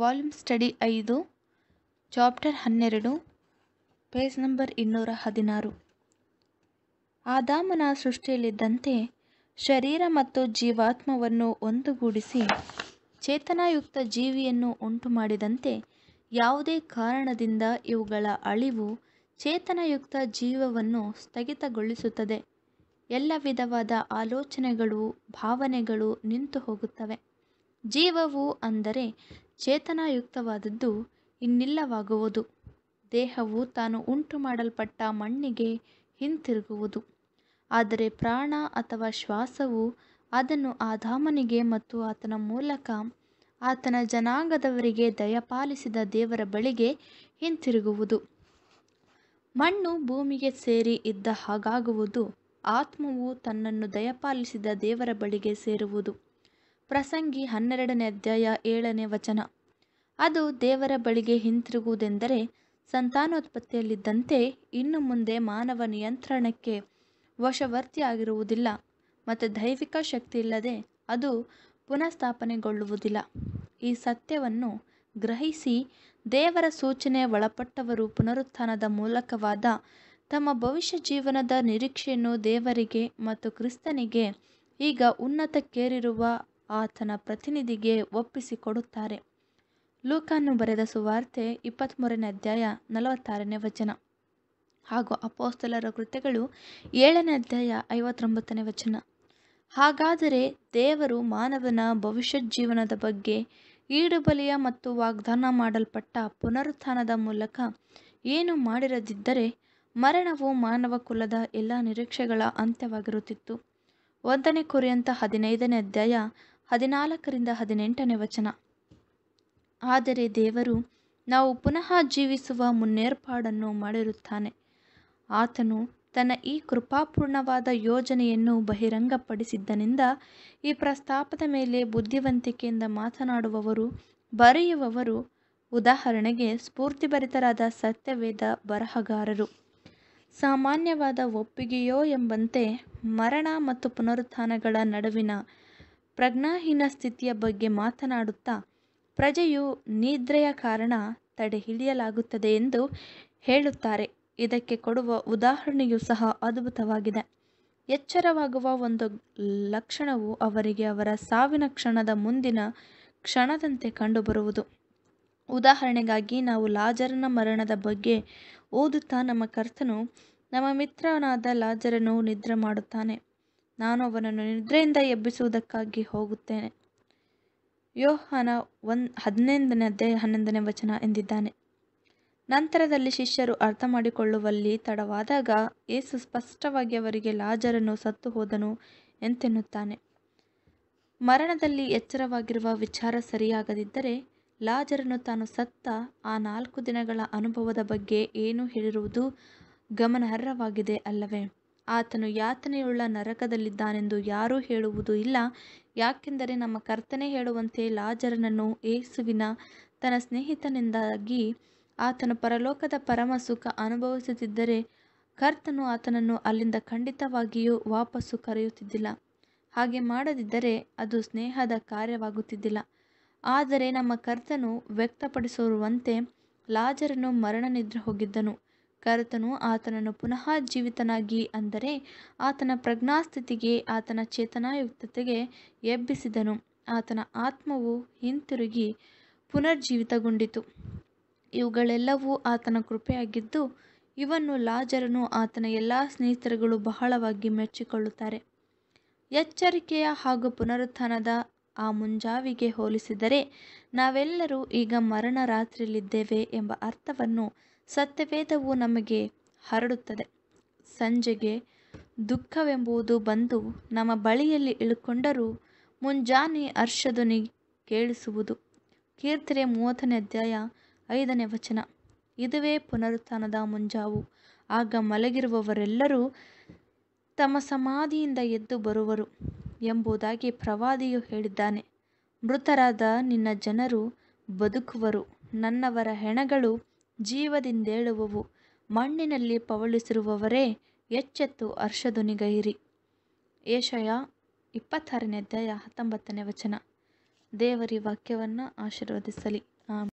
volume study ಐದು chapter ಹನ್ನೆರಡು page number ಇನ್ನೂರ ಹದಿನಾರು ಆದಾಮನ ಸೃಷ್ಟಿಯಲ್ಲಿದ್ದಂತೆ ಶರೀರ ಮತ್ತು ಜೀವಾತ್ಮವನ್ನು ಒಂದುಗೂಡಿಸಿ ಚೇತನಾಯುಕ್ತ ಜೀವಿಯನ್ನು ಉಂಟು ಮಾಡಿದಂತೆ ಯಾವುದೇ ಕಾರಣದಿಂದ ಇವುಗಳ ಅಳಿವು ಚೇತನಯುಕ್ತ ಜೀವವನ್ನು ಸ್ಥಗಿತಗೊಳಿಸುತ್ತದೆ ಎಲ್ಲ ವಿಧವಾದ ಆಲೋಚನೆಗಳು ಭಾವನೆಗಳು ನಿಂತು ಹೋಗುತ್ತವೆ ಜೀವವು ಅಂದರೆ ಚೇತನಾಯುಕ್ತವಾದದ್ದು ಇನ್ನಿಲ್ಲವಾಗುವುದು ದೇಹವು ತಾನು ಉಂಟು ಮಾಡಲ್ಪಟ್ಟ ಮಣ್ಣಿಗೆ ಹಿಂತಿರುಗುವುದು ಆದರೆ ಪ್ರಾಣ ಅಥವಾ ಶ್ವಾಸವು ಅದನ್ನು ಆ ಧಾಮನಿಗೆ ಮತ್ತು ಆತನ ಮೂಲಕ ಆತನ ಜನಾಂಗದವರಿಗೆ ದಯಪಾಲಿಸಿದ ದೇವರ ಬಳಿಗೆ ಹಿಂತಿರುಗುವುದು ಮಣ್ಣು ಭೂಮಿಗೆ ಸೇರಿ ಇದ್ದ ಹಾಗಾಗುವುದು ಆತ್ಮವು ತನ್ನನ್ನು ದಯಪಾಲಿಸಿದ ದೇವರ ಬಳಿಗೆ ಸೇರುವುದು ಪ್ರಸಂಗಿ ಹನ್ನೆರಡನೇ ಅಧ್ಯಾಯ ಏಳನೇ ವಚನ ಅದು ದೇವರ ಬಳಿಗೆ ಹಿಂತಿರುಗುವುದೆಂದರೆ ಸಂತಾನೋತ್ಪತ್ತಿಯಲ್ಲಿದ್ದಂತೆ ಇನ್ನು ಮುಂದೆ ಮಾನವ ನಿಯಂತ್ರಣಕ್ಕೆ ವಶವರ್ತಿಯಾಗಿರುವುದಿಲ್ಲ ಮತ್ತು ದೈವಿಕ ಶಕ್ತಿ ಇಲ್ಲದೆ ಅದು ಪುನಃಸ್ಥಾಪನೆಗೊಳ್ಳುವುದಿಲ್ಲ ಈ ಸತ್ಯವನ್ನು ಗ್ರಹಿಸಿ ದೇವರ ಸೂಚನೆ ಒಳಪಟ್ಟವರು ಪುನರುತ್ಥಾನದ ಮೂಲಕವಾದ ತಮ್ಮ ಭವಿಷ್ಯ ಜೀವನದ ನಿರೀಕ್ಷೆಯನ್ನು ದೇವರಿಗೆ ಮತ್ತು ಕ್ರಿಸ್ತನಿಗೆ ಈಗ ಉನ್ನತಕ್ಕೇರಿರುವ ಆತನ ಪ್ರತಿನಿಧಿಗೆ ಒಪ್ಪಿಸಿಕೊಡುತ್ತಾರೆ ಲೂಕನ್ನು ಬರೆದ ಸುವಾರ್ತೆ ಇಪ್ಪತ್ತ್ಮೂರನೇ ಅಧ್ಯಾಯ ನಲವತ್ತಾರನೇ ವಚನ ಹಾಗೂ ಅಪೋಸ್ತಲರ ಕೃತ್ಯಗಳು ಏಳನೇ ಅಧ್ಯಾಯ ಐವತ್ತೊಂಬತ್ತನೇ ವಚನ ಹಾಗಾದರೆ ದೇವರು ಮಾನವನ ಭವಿಷ್ಯ ಜೀವನದ ಬಗ್ಗೆ ಈಡುಬಲಿಯ ಮತ್ತು ವಾಗ್ದಾನ ಮಾಡಲ್ಪಟ್ಟ ಪುನರುತ್ಥಾನದ ಮೂಲಕ ಏನು ಮಾಡಿರದಿದ್ದರೆ ಮರಣವು ಮಾನವ ಕುಲದ ಎಲ್ಲ ನಿರೀಕ್ಷೆಗಳ ಅಂತ್ಯವಾಗಿರುತ್ತಿತ್ತು ಒಂದನೇ ಕುರಿಯಂತ ಹದಿನೈದನೇ ಅಧ್ಯಾಯ ಹದಿನಾಲ್ಕರಿಂದ ಹದಿನೆಂಟನೇ ವಚನ ಆದರೆ ದೇವರು ನಾವು ಪುನಃ ಜೀವಿಸುವ ಮುನ್ನೇರ್ಪಾಡನ್ನು ಮಾಡಿರುತ್ತಾನೆ ಆತನು ತನ್ನ ಈ ಕೃಪಾಪೂರ್ಣವಾದ ಯೋಜನೆಯನ್ನು ಬಹಿರಂಗಪಡಿಸಿದ್ದನಿಂದ ಈ ಪ್ರಸ್ತಾಪದ ಮೇಲೆ ಬುದ್ಧಿವಂತಿಕೆಯಿಂದ ಮಾತನಾಡುವವರು ಬರೆಯುವವರು ಉದಾಹರಣೆಗೆ ಸ್ಫೂರ್ತಿಭರಿತರಾದ ಸತ್ಯವೇದ ಬರಹಗಾರರು ಸಾಮಾನ್ಯವಾದ ಒಪ್ಪಿಗೆಯೋ ಎಂಬಂತೆ ಮರಣ ಮತ್ತು ಪುನರುತ್ಥಾನಗಳ ನಡುವಿನ ಪ್ರಜ್ಞಾಹೀನ ಸ್ಥಿತಿಯ ಬಗ್ಗೆ ಮಾತನಾಡುತ್ತಾ ಪ್ರಜೆಯು ನಿದ್ರೆಯ ಕಾರಣ ತಡೆ ಹಿಡಿಯಲಾಗುತ್ತದೆ ಎಂದು ಹೇಳುತ್ತಾರೆ ಇದಕ್ಕೆ ಕೊಡುವ ಉದಾಹರಣೆಯೂ ಸಹ ಅದ್ಭುತವಾಗಿದೆ ಎಚ್ಚರವಾಗುವ ಒಂದು ಲಕ್ಷಣವು ಅವರಿಗೆ ಅವರ ಸಾವಿನ ಕ್ಷಣದ ಮುಂದಿನ ಕ್ಷಣದಂತೆ ಕಂಡುಬರುವುದು ಉದಾಹರಣೆಗಾಗಿ ನಾವು ಲಾಜರನ ಮರಣದ ಬಗ್ಗೆ ಓದುತ್ತಾ ನಮ್ಮ ಕರ್ತನು ನಮ್ಮ ಮಿತ್ರನಾದ ಲಾಜರನು ನಿದ್ರೆ ಮಾಡುತ್ತಾನೆ ನಾನು ಅವನನ್ನು ನಿದ್ರೆಯಿಂದ ಎಬ್ಬಿಸುವುದಕ್ಕಾಗಿ ಹೋಗುತ್ತೇನೆ ಯೋಹನ ಒಂದು ಹದಿನೈದನೇ ಅಧ್ಯಾಯ ಹನ್ನೊಂದನೇ ವಚನ ಎಂದಿದ್ದಾನೆ ನಂತರದಲ್ಲಿ ಶಿಷ್ಯರು ಅರ್ಥ ಮಾಡಿಕೊಳ್ಳುವಲ್ಲಿ ತಡವಾದಾಗ ಏಸು ಸ್ಪಷ್ಟವಾಗಿ ಅವರಿಗೆ ಲಾಜರನ್ನು ಸತ್ತು ಹೋದನು ಎಂತೆನ್ನುತ್ತಾನೆ ಮರಣದಲ್ಲಿ ಎಚ್ಚರವಾಗಿರುವ ವಿಚಾರ ಸರಿಯಾಗದಿದ್ದರೆ ಲಾಜರನ್ನು ತಾನು ಸತ್ತ ಆ ನಾಲ್ಕು ದಿನಗಳ ಅನುಭವದ ಬಗ್ಗೆ ಏನು ಹೇಳಿರುವುದು ಗಮನಾರ್ಹವಾಗಿದೆ ಅಲ್ಲವೇ ಆತನು ಯಾತನೆಯುಳ್ಳ ನರಕದಲ್ಲಿದ್ದಾನೆಂದು ಯಾರೂ ಹೇಳುವುದು ಇಲ್ಲ ಯಾಕೆಂದರೆ ನಮ್ಮ ಕರ್ತನೇ ಹೇಳುವಂತೆ ಲಾಜರನನ್ನು ಏಸುವಿನ ತನ್ನ ಸ್ನೇಹಿತನಿಂದಾಗಿ ಆತನು ಪರಲೋಕದ ಪರಮ ಸುಖ ಅನುಭವಿಸುತ್ತಿದ್ದರೆ ಕರ್ತನು ಆತನನ್ನು ಅಲ್ಲಿಂದ ಖಂಡಿತವಾಗಿಯೂ ವಾಪಸ್ಸು ಕರೆಯುತ್ತಿದ್ದಿಲ್ಲ ಹಾಗೆ ಮಾಡದಿದ್ದರೆ ಅದು ಸ್ನೇಹದ ಕಾರ್ಯವಾಗುತ್ತಿದ್ದಿಲ್ಲ ಆದರೆ ನಮ್ಮ ಕರ್ತನು ವ್ಯಕ್ತಪಡಿಸಿರುವಂತೆ ಲಾಜರನು ನಿದ್ರೆ ಹೋಗಿದ್ದನು ಕರ್ತನು ಆತನನ್ನು ಪುನಃ ಜೀವಿತನಾಗಿ ಅಂದರೆ ಆತನ ಪ್ರಜ್ಞಾಸ್ಥಿತಿಗೆ ಆತನ ಚೇತನಾಯುಕ್ತತೆಗೆ ಎಬ್ಬಿಸಿದನು ಆತನ ಆತ್ಮವು ಹಿಂತಿರುಗಿ ಪುನರ್ಜೀವಿತಗೊಂಡಿತು ಇವುಗಳೆಲ್ಲವೂ ಆತನ ಕೃಪೆಯಾಗಿದ್ದು ಇವನ್ನು ಲಾಜರನು ಆತನ ಎಲ್ಲ ಸ್ನೇಹಿತರುಗಳು ಬಹಳವಾಗಿ ಮೆಚ್ಚಿಕೊಳ್ಳುತ್ತಾರೆ ಎಚ್ಚರಿಕೆಯ ಹಾಗೂ ಪುನರುತ್ಥಾನದ ಆ ಮುಂಜಾವಿಗೆ ಹೋಲಿಸಿದರೆ ನಾವೆಲ್ಲರೂ ಈಗ ಮರಣ ರಾತ್ರಿಯಲ್ಲಿದ್ದೇವೆ ಎಂಬ ಅರ್ಥವನ್ನು ಸತ್ಯವೇದವು ನಮಗೆ ಹರಡುತ್ತದೆ ಸಂಜೆಗೆ ದುಃಖವೆಂಬುದು ಬಂದು ನಮ್ಮ ಬಳಿಯಲ್ಲಿ ಇಳುಕೊಂಡರೂ ಮುಂಜಾನೆ ಹರ್ಷಧ್ವನಿ ಕೇಳಿಸುವುದು ಕೀರ್ತನೆ ಮೂವತ್ತನೇ ಅಧ್ಯಾಯ ಐದನೇ ವಚನ ಇದುವೇ ಪುನರುತ್ಥಾನದ ಮುಂಜಾವು ಆಗ ಮಲಗಿರುವವರೆಲ್ಲರೂ ತಮ್ಮ ಸಮಾಧಿಯಿಂದ ಎದ್ದು ಬರುವರು ಎಂಬುದಾಗಿ ಪ್ರವಾದಿಯು ಹೇಳಿದ್ದಾನೆ ಮೃತರಾದ ನಿನ್ನ ಜನರು ಬದುಕುವರು ನನ್ನವರ ಹೆಣಗಳು ಜೀವದಿಂದೇಳುವವು ಮಣ್ಣಿನಲ್ಲಿ ಪವಳಿಸಿರುವವರೇ ಎಚ್ಚೆತ್ತು ಹರ್ಷಧ್ವನಿಗೈರಿ ಏಷಯ ಇಪ್ಪತ್ತಾರನೇ ಅಧ್ಯಾಯ ಹತ್ತೊಂಬತ್ತನೇ ವಚನ ದೇವರ ವಾಕ್ಯವನ್ನು ಆಶೀರ್ವದಿಸಲಿ